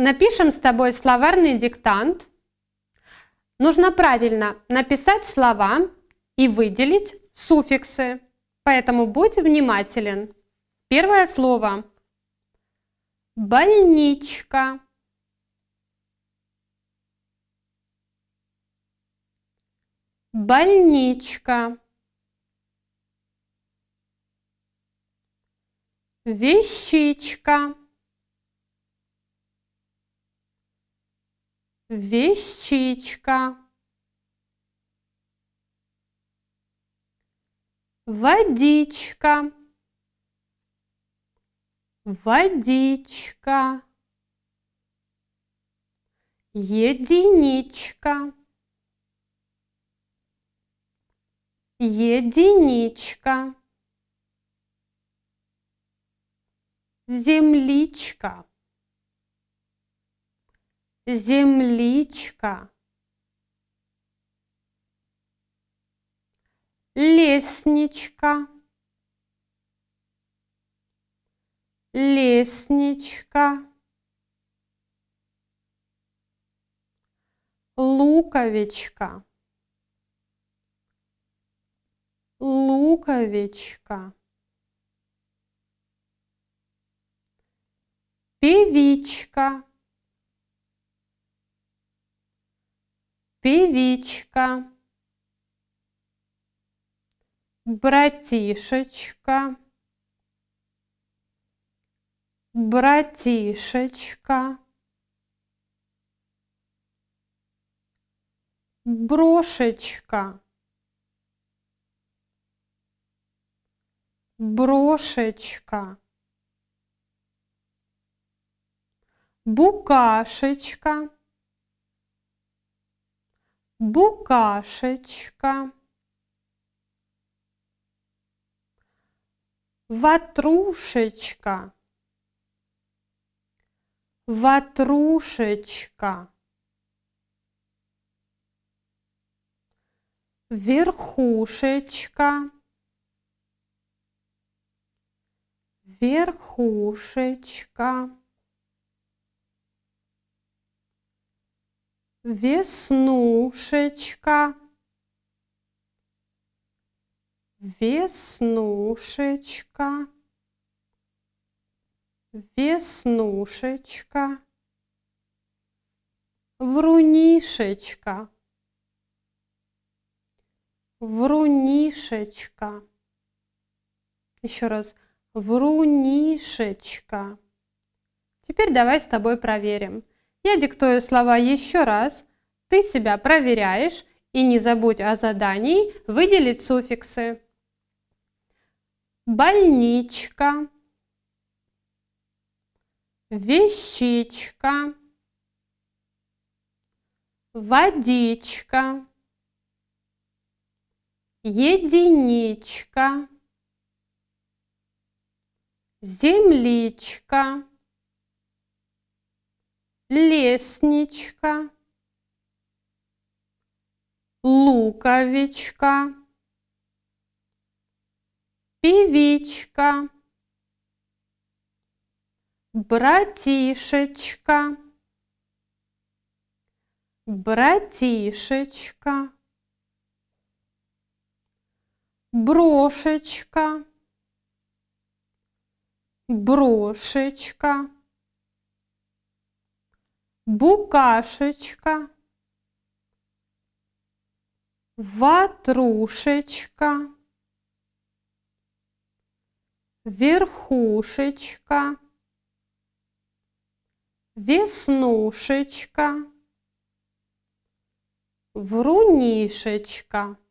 Напишем с тобой словарный диктант. Нужно правильно написать слова и выделить суффиксы. Поэтому будь внимателен. Первое слово. Больничка. Больничка. Вещичка. вещичка, водичка, водичка, единичка, единичка, земличка земличка. Лестничка. Лестничка. Луковичка. Луковичка. Певичка. певичка, братишечка, братишечка, брошечка, брошечка, букашечка, букашечка, ватрушечка, ватрушечка, верхушечка, верхушечка. Веснушечка. Веснушечка. Веснушечка. Врунишечка. Врунишечка. Еще раз. Врунишечка. Теперь давай с тобой проверим. Я диктую слова еще раз. Ты себя проверяешь и не забудь о задании выделить суффиксы. Больничка. Вещичка. Водичка. Единичка. Земличка лестничка, луковичка, певичка, братишечка, братишечка, брошечка, брошечка букашечка, ватрушечка, верхушечка, веснушечка, врунишечка.